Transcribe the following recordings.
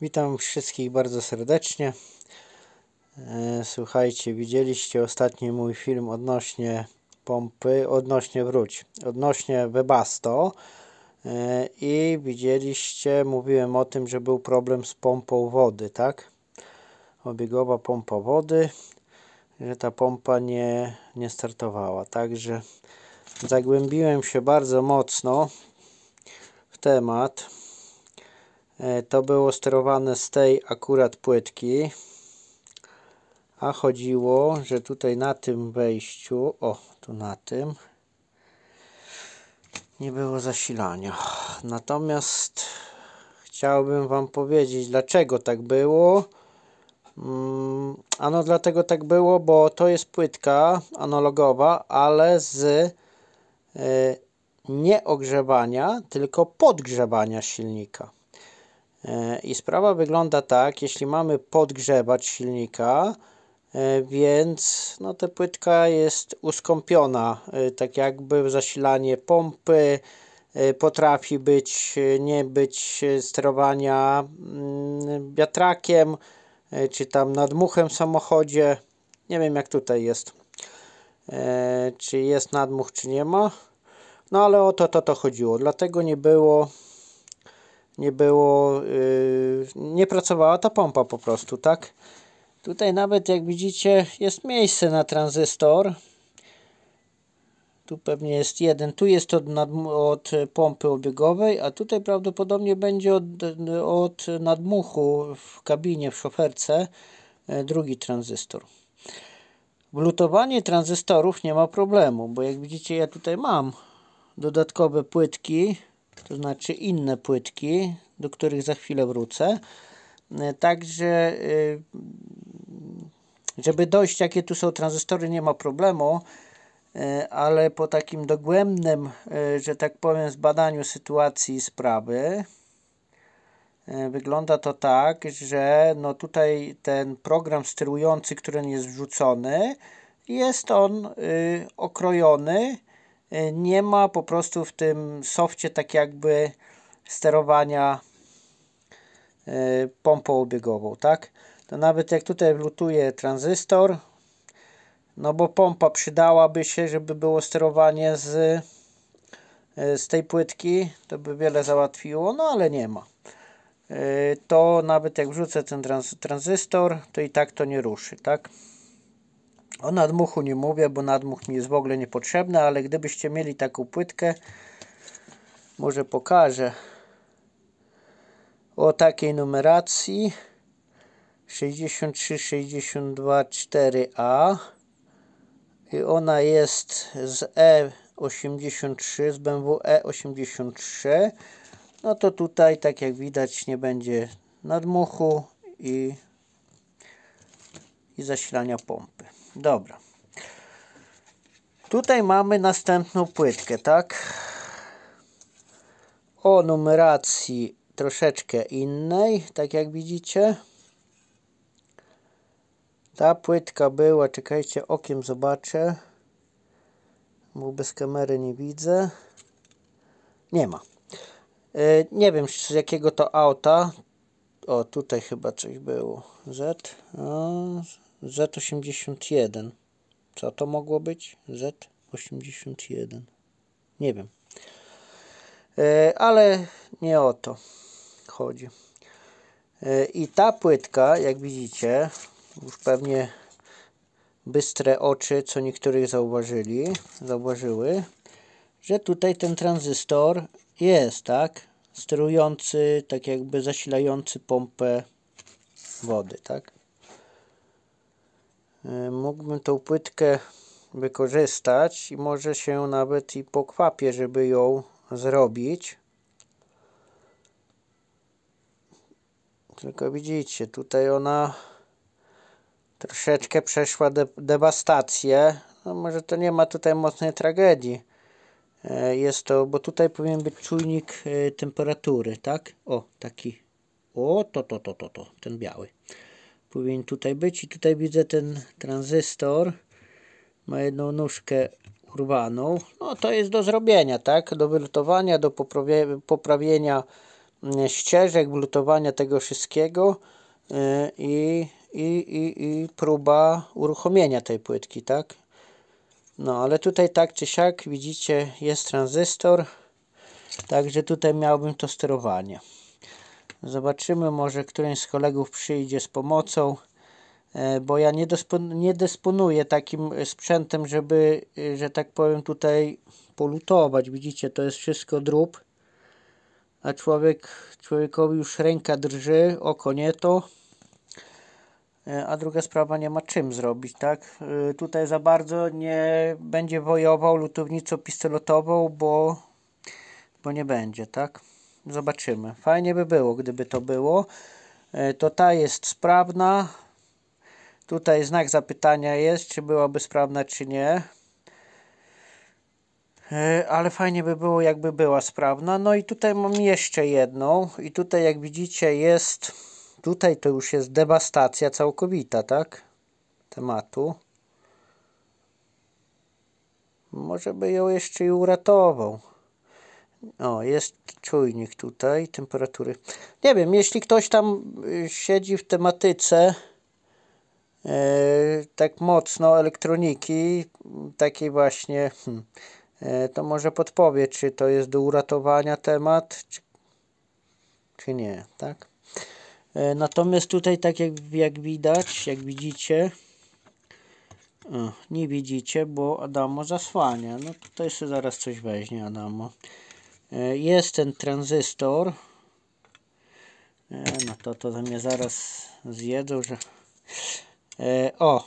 Witam wszystkich bardzo serdecznie. E, słuchajcie, widzieliście ostatni mój film odnośnie pompy, odnośnie wróć, odnośnie Webasto e, i widzieliście, mówiłem o tym, że był problem z pompą wody, tak? Obiegowa pompa wody, że ta pompa nie, nie startowała, także zagłębiłem się bardzo mocno w temat E, to było sterowane z tej akurat płytki a chodziło, że tutaj na tym wejściu o, tu na tym nie było zasilania natomiast chciałbym wam powiedzieć dlaczego tak było mm, Ano dlatego tak było, bo to jest płytka analogowa, ale z e, nie ogrzewania, tylko podgrzewania silnika. E, I sprawa wygląda tak, jeśli mamy podgrzebać silnika, e, więc no, ta płytka jest uskąpiona, e, tak jakby zasilanie pompy potrafi być, nie być sterowania mm, wiatrakiem, czy tam nadmuchem w samochodzie. Nie wiem jak tutaj jest, czy jest nadmuch, czy nie ma. No ale o to, to, to chodziło, dlatego nie było nie było, yy, nie pracowała ta pompa po prostu, tak? Tutaj nawet jak widzicie jest miejsce na tranzystor. Tu pewnie jest jeden, tu jest od, nad, od pompy obiegowej, a tutaj prawdopodobnie będzie od, od nadmuchu w kabinie, w szoferce e, drugi tranzystor. Blutowanie tranzystorów nie ma problemu, bo jak widzicie ja tutaj mam dodatkowe płytki to znaczy inne płytki, do których za chwilę wrócę. E, także, e, żeby dojść, jakie tu są tranzystory, nie ma problemu, e, ale po takim dogłębnym, że tak powiem, zbadaniu sytuacji i sprawy, wygląda to tak, że no tutaj ten program sterujący, który jest wrzucony, jest on y, okrojony Y, nie ma po prostu w tym softie tak jakby sterowania y, pompą obiegową, tak? To nawet jak tutaj lutuje tranzystor, no bo pompa przydałaby się, żeby było sterowanie z, y, z tej płytki, to by wiele załatwiło, no ale nie ma. To nawet jak wrzucę ten tranzystor, to i tak to nie ruszy, tak? O nadmuchu nie mówię, bo nadmuch mi jest w ogóle niepotrzebny, ale gdybyście mieli taką płytkę, może pokażę, o takiej numeracji 63 62 a i ona jest z E83 z BMW E83 no to tutaj tak jak widać nie będzie nadmuchu i, i zasilania pompy Dobra. Tutaj mamy następną płytkę, tak? O numeracji troszeczkę innej, tak jak widzicie. Ta płytka była, czekajcie, okiem zobaczę. Bo bez kamery nie widzę. Nie ma. E, nie wiem z jakiego to auta. O, tutaj chyba coś było. Z. Z81. Co to mogło być? Z81. Nie wiem. E, ale nie o to chodzi. E, I ta płytka, jak widzicie, już pewnie bystre oczy, co niektórych zauważyli, zauważyły, że tutaj ten tranzystor jest, tak? Sterujący, tak jakby zasilający pompę wody, tak? E, mógłbym tą płytkę wykorzystać i może się nawet i pokwapię, żeby ją zrobić. Tylko widzicie, tutaj ona troszeczkę przeszła de dewastację. No może to nie ma tutaj mocnej tragedii. E, jest to, bo tutaj powinien być czujnik e, temperatury, tak? O, taki. O, to, to, to, to, to, ten biały powinien tutaj być i tutaj widzę ten tranzystor ma jedną nóżkę urwaną no to jest do zrobienia tak do wylutowania do poprawienia mm, ścieżek wylutowania tego wszystkiego y, i, i, i, i próba uruchomienia tej płytki tak no ale tutaj tak czy siak widzicie jest tranzystor także tutaj miałbym to sterowanie Zobaczymy, może któryś z kolegów przyjdzie z pomocą, e, bo ja nie, dysponuję, nie dysponuję takim sprzętem, żeby, e, że tak powiem, tutaj polutować. Widzicie, to jest wszystko drób, a człowiek, człowiekowi już ręka drży, oko nie to. E, a druga sprawa, nie ma czym zrobić, tak? Tutaj za bardzo nie będzie wojował lutownicą pistoletową, bo, bo nie będzie, tak? Zobaczymy. Fajnie by było, gdyby to było. E, to ta jest sprawna. Tutaj znak zapytania jest, czy byłaby sprawna, czy nie. E, ale fajnie by było, jakby była sprawna. No i tutaj mam jeszcze jedną. I tutaj, jak widzicie, jest... Tutaj to już jest dewastacja całkowita, tak? Tematu. Może by ją jeszcze i uratował. O, jest czujnik tutaj, temperatury. Nie wiem, jeśli ktoś tam y, siedzi w tematyce y, tak mocno elektroniki, takiej właśnie, hmm, y, to może podpowie, czy to jest do uratowania temat, czy, czy nie, tak? natomiast tutaj, tak jak, jak widać, jak widzicie, o, nie widzicie, bo Adamo zasłania. No tutaj sobie zaraz coś weźmie Adamo. E, jest ten tranzystor e, no to to mnie zaraz zjedzą że e, o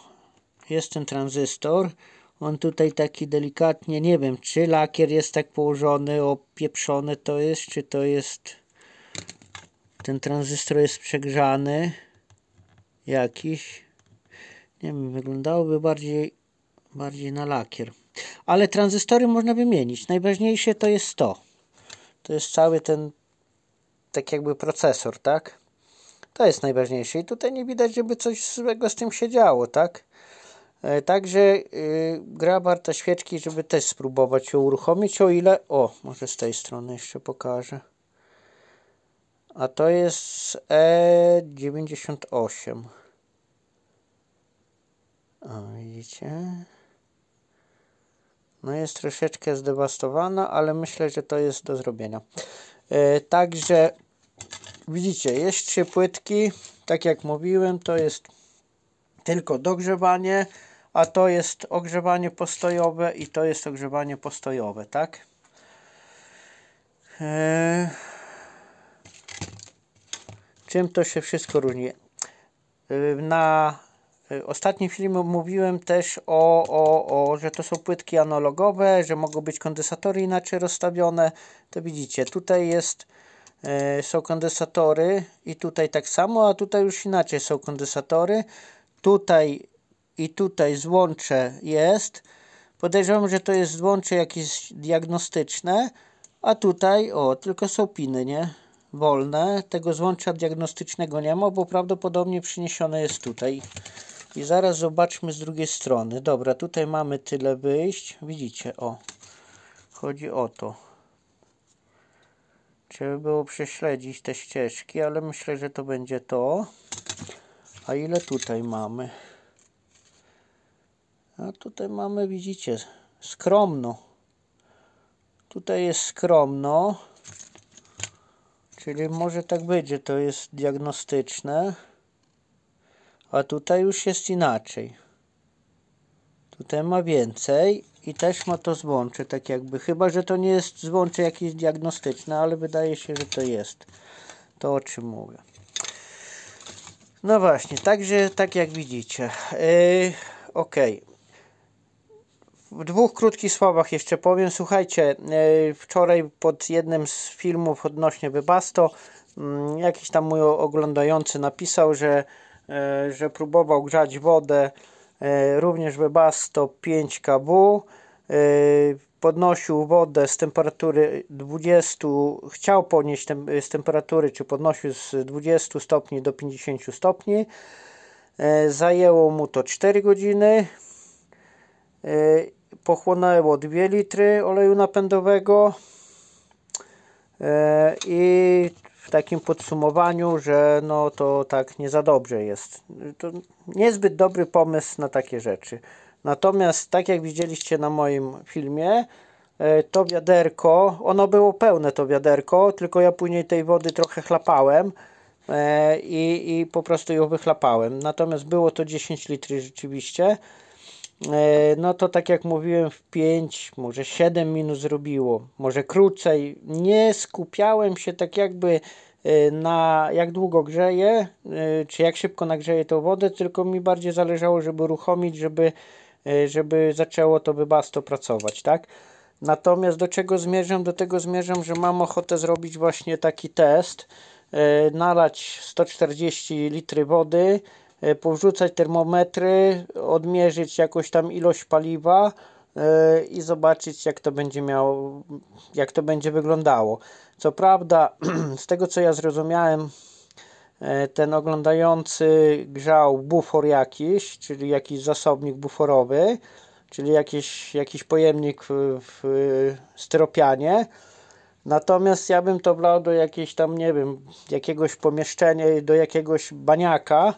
jest ten tranzystor on tutaj taki delikatnie nie wiem czy lakier jest tak położony opieprzony to jest czy to jest ten tranzystor jest przegrzany jakiś nie wiem wyglądałoby bardziej bardziej na lakier ale tranzystory można wymienić najważniejsze to jest to to jest cały ten tak jakby procesor, tak? To jest najważniejsze i tutaj nie widać, żeby coś złego z tym się działo, tak? E, także y, grabar, te świeczki, żeby też spróbować ją uruchomić, o ile... O, może z tej strony jeszcze pokażę. A to jest E98. O, widzicie? No jest troszeczkę zdewastowana, ale myślę, że to jest do zrobienia. Yy, także widzicie, jest trzy płytki. Tak jak mówiłem, to jest tylko dogrzewanie, a to jest ogrzewanie postojowe i to jest ogrzewanie postojowe, tak? Yy... Czym to się wszystko różni? Yy, na Y, ostatni film mówiłem też o, o, o, że to są płytki analogowe, że mogą być kondensatory inaczej rozstawione. To widzicie, tutaj jest, y, są kondensatory i tutaj tak samo, a tutaj już inaczej są kondensatory. Tutaj i tutaj złącze jest. Podejrzewam, że to jest złącze jakieś diagnostyczne, a tutaj, o, tylko są piny, nie? Wolne. Tego złącza diagnostycznego nie ma, bo prawdopodobnie przyniesione jest tutaj. I zaraz zobaczmy z drugiej strony. Dobra, tutaj mamy tyle wyjść. Widzicie, o. Chodzi o to. Trzeba było prześledzić te ścieżki, ale myślę, że to będzie to. A ile tutaj mamy? A tutaj mamy, widzicie, skromno. Tutaj jest skromno. Czyli może tak będzie, to jest diagnostyczne. A tutaj już jest inaczej. Tutaj ma więcej i też ma to złącze, tak jakby. Chyba, że to nie jest złącze jakieś diagnostyczne, ale wydaje się, że to jest. To o czym mówię. No właśnie, także tak jak widzicie. Yy, ok. W dwóch krótkich słowach jeszcze powiem. Słuchajcie, yy, wczoraj pod jednym z filmów odnośnie Webasto yy, jakiś tam mój oglądający napisał, że E, że próbował grzać wodę e, również we basto 5 kW e, podnosił wodę z temperatury 20, chciał podnieść tem, z temperatury, czy podnosił z 20 stopni do 50 stopni. Zajęło mu to 4 godziny. Pochłonęło 2 litry oleju napędowego i w takim podsumowaniu, że no to tak nie za dobrze jest. To niezbyt dobry pomysł na takie rzeczy. Natomiast tak jak widzieliście na moim filmie, e, to wiaderko, ono było pełne to wiaderko, tylko ja później tej wody trochę chlapałem e, i, i po prostu ją wychlapałem. Natomiast było to 10 litrów rzeczywiście. E, no to tak jak mówiłem, w 5, może 7 minut zrobiło, może krócej. Nie skupiałem się tak jakby e, na jak długo grzeje, czy jak szybko nagrzeje tą wodę, tylko mi bardziej zależało, żeby uruchomić, żeby, e, żeby zaczęło to wybasto pracować, tak? Natomiast do czego zmierzam? Do tego zmierzam, że mam ochotę zrobić właśnie taki test, nalać 140 litry wody, E, powrzucać termometry, odmierzyć jakąś tam ilość paliwa e, i zobaczyć jak to będzie miało, jak to będzie wyglądało. Co prawda, z tego co ja zrozumiałem, e, ten oglądający grzał bufor jakiś, czyli jakiś zasobnik buforowy, czyli jakiś, jakiś pojemnik w, w styropianie. Natomiast ja bym to wlał do jakiejś tam, nie wiem, jakiegoś pomieszczenia, do jakiegoś baniaka,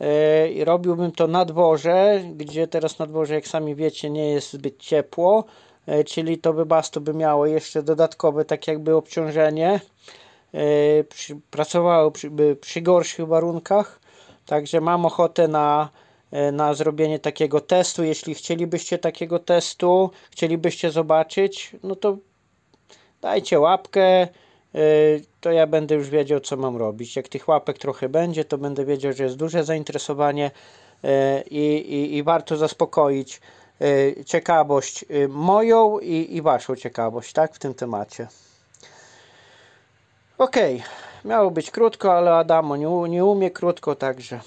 E, i robiłbym to na dworze, gdzie teraz na dworze, jak sami wiecie, nie jest zbyt ciepło, e, czyli to by basto by miało jeszcze dodatkowe tak jakby obciążenie. Pracowało e, przy, przy gorszych warunkach, także mam ochotę na, na zrobienie takiego testu. Jeśli chcielibyście takiego testu, chcielibyście zobaczyć, no to dajcie łapkę, Y, to ja będę już wiedział, co mam robić. Jak tych łapek trochę będzie, to będę wiedział, że jest duże zainteresowanie y, i, i, i warto zaspokoić y, ciekawość moją i, i waszą ciekawość, tak, w tym temacie. Ok, miało być krótko, ale Adamo nie, nie umie krótko, także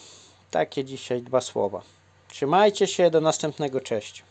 takie dzisiaj dwa słowa. Trzymajcie się, do następnego, cześć.